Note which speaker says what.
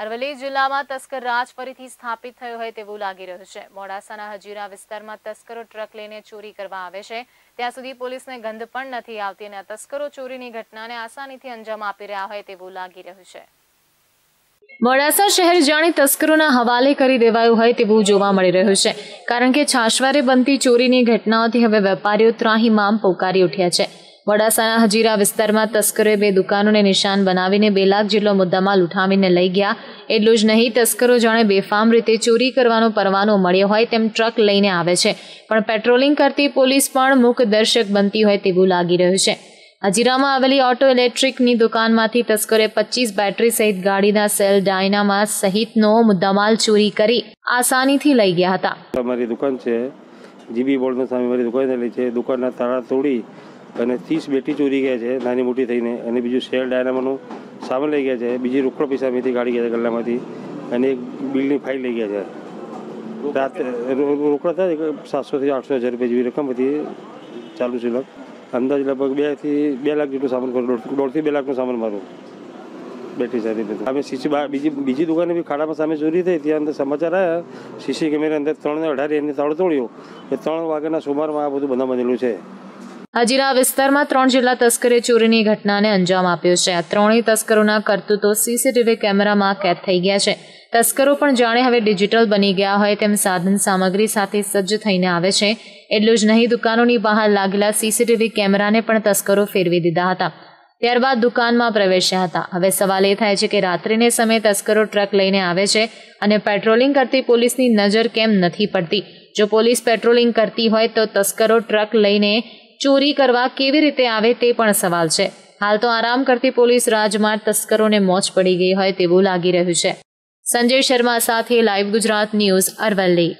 Speaker 1: અરવલ્લી જિલ્લામાં તસ્કર રાજ ફરીથી સ્થાપિત થયો હોય તેવું લાગી રહ્યું છે મોડાસાના હજીરા વિસ્તારમાં તસ્કરો ટ્રક લઈને ચોરી કરવા આવે છે ત્યાં સુધી પોલીસને ગંધ પણ નથી આવતી અને તસ્કરો ચોરીની ઘટનાને આસાનીથી અંજામ આપી રહ્યા હોય તેવું લાગી રહ્યું છે મોડાસા શહેર જાણે તસ્કરોના હવાલે કરી દેવાયું હોય તેવું જોવા મળી રહ્યું છે કારણ કે છાશવારે બનતી ચોરીની ઘટનાઓથી હવે વેપારીઓ ત્રાહીમામ પોકારી ઉઠ્યા છે મોડાસાના હજીરા વિસ્તારમાં તસ્કરોએ બે દુકાનોને નિશાન બનાવીને બે લાખ જેટલો મુદ્દામાલ ઉઠાવીને લઈ ગયા એટલું જ નહીં તસ્કરો જાણે બેફામ રીતે ચોરી કરવાનો પરવાનો મળ્યો હોય તેમ ટ્રક લઈને આવે છે પણ પેટ્રોલિંગ કરતી પોલીસ પણ મુખદર્શક બનતી હોય તેવું લાગી રહ્યું છે હજીરામાં આવેલી ઓટો ઇલેક્ટ્રિકની દુકાનમાંથી તસ્કરે પચીસ બેટરી સહિત ગાડીના સેલ ડાયનામા સહિતનો મુદ્દામાલ ચોરી કરી આસાનીથી લઈ ગયા હતા
Speaker 2: અમારી દુકાન છે જીબી બોર્ડના સામે મારી દુકાન છે દુકાનના તાળા તોડી અને ત્રીસ બેટી ચોરી ગયા છે નાની મોટી થઈને અને બીજું શેર ડાયનામાનું સામાન લઈ ગયા છે બીજી રોકડો પૈસા મેથી કાઢી ગયા છે ગલ્લામાંથી અને એક બિલની ફાઇલ લઈ ગયા છે રાતે રોકડા હતા સાતસોથી આઠસો હજાર રૂપિયા જેવી રકમ હતી ચાલુ છે સિલક અંદાજ લગભગ બેથી બે લાખ જેટલું સામાન કરું દોઢથી બે લાખનું સામાન મારું બેટરી સાથે બધું અમે સીસી બીજી બીજી દુકાને બી ખાડામાં સામે ચોરી થઈ ત્યાં અંદર સમાચાર આવ્યા સીસી કેમેરા અંદર ત્રણને અઢાર એની તાળો તોડ્યું એ ત્રણ વાગ્યાના સુમારમાં આ બધું બંધા બનેલું છે
Speaker 1: હજીરા વિસ્તારમાં ત્રણ જેટલા તસ્કરે ચોરીની ઘટનાને અંજામ આપ્યો છે આ ત્રણેય તસ્કરોના કરતૂતો સીસીટીવી કેમેરામાં કેદ થઈ ગયા છે તસ્કરો પણ જાણે હવે ડિજિટલ બની ગયા હોય તેમ સાધન સામગ્રી સાથે સજ્જ થઈને આવે છે એટલું જ નહીં દુકાનોની બહાર લાગેલા સીસીટીવી કેમેરાને પણ તસ્કરો ફેરવી દીધા હતા ત્યારબાદ દુકાનમાં પ્રવેશ્યા હતા હવે સવાલ એ થાય છે કે રાત્રિને સમયે તસ્કરો ટ્રક લઈને આવે છે અને પેટ્રોલિંગ કરતી પોલીસની નજર કેમ નથી પડતી જો પોલીસ પેટ્રોલિંગ કરતી હોય તો તસ્કરો ટ્રક લઈને ચોરી કરવા કેવી રીતે આવે તે પણ સવાલ છે હાલ તો આરામ કરતી પોલીસ રાજમાર્ગ તસ્કરોને મોજ પડી ગઈ હોય તેવું લાગી રહ્યું છે સંજય શર્મા સાથે લાઈવ ગુજરાત ન્યૂઝ અરવલ્લી